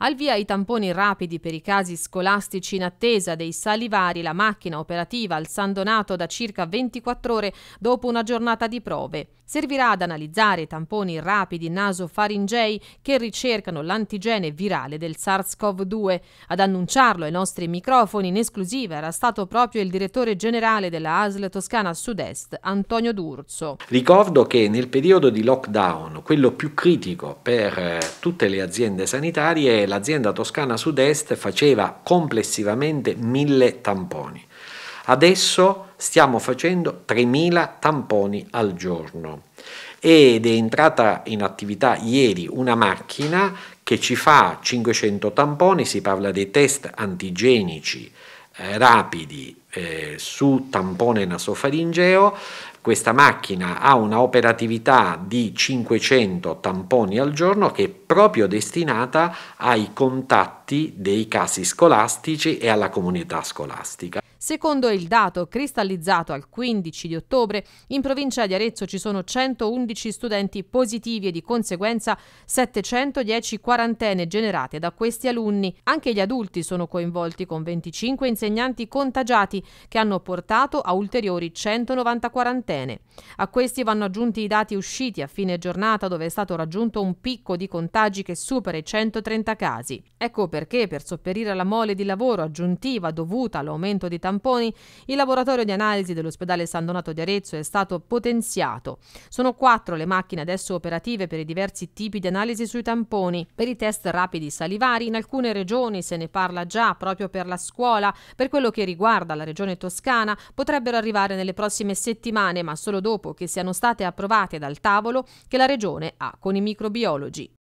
Al via i tamponi rapidi per i casi scolastici in attesa dei salivari, la macchina operativa al San Donato da circa 24 ore dopo una giornata di prove servirà ad analizzare i tamponi rapidi nasofaringei che ricercano l'antigene virale del SARS-CoV-2. Ad annunciarlo ai nostri microfoni in esclusiva era stato proprio il direttore generale della ASL Toscana Sud-Est, Antonio D'Urso. Ricordo che nel periodo di lockdown, quello più critico per eh, tutte le aziende sanitarie, l'azienda Toscana Sud-Est faceva complessivamente mille tamponi. Adesso stiamo facendo 3.000 tamponi al giorno ed è entrata in attività ieri una macchina che ci fa 500 tamponi, si parla dei test antigenici eh, rapidi eh, su tampone nasofaringeo, questa macchina ha una operatività di 500 tamponi al giorno che è proprio destinata ai contatti dei casi scolastici e alla comunità scolastica. Secondo il dato cristallizzato al 15 di ottobre, in provincia di Arezzo ci sono 111 studenti positivi e di conseguenza 710 quarantene generate da questi alunni. Anche gli adulti sono coinvolti con 25 insegnanti contagiati che hanno portato a ulteriori 190 quarantene. A questi vanno aggiunti i dati usciti a fine giornata dove è stato raggiunto un picco di contagi che supera i 130 casi. Ecco perché per sopperire alla mole di lavoro aggiuntiva dovuta all'aumento di tamponi, il laboratorio di analisi dell'ospedale San Donato di Arezzo è stato potenziato. Sono quattro le macchine adesso operative per i diversi tipi di analisi sui tamponi, per i test rapidi salivari, in alcune regioni se ne parla già proprio per la scuola, per quello che riguarda la regione toscana, potrebbero arrivare nelle prossime settimane, ma solo dopo che siano state approvate dal tavolo che la regione ha con i microbiologi.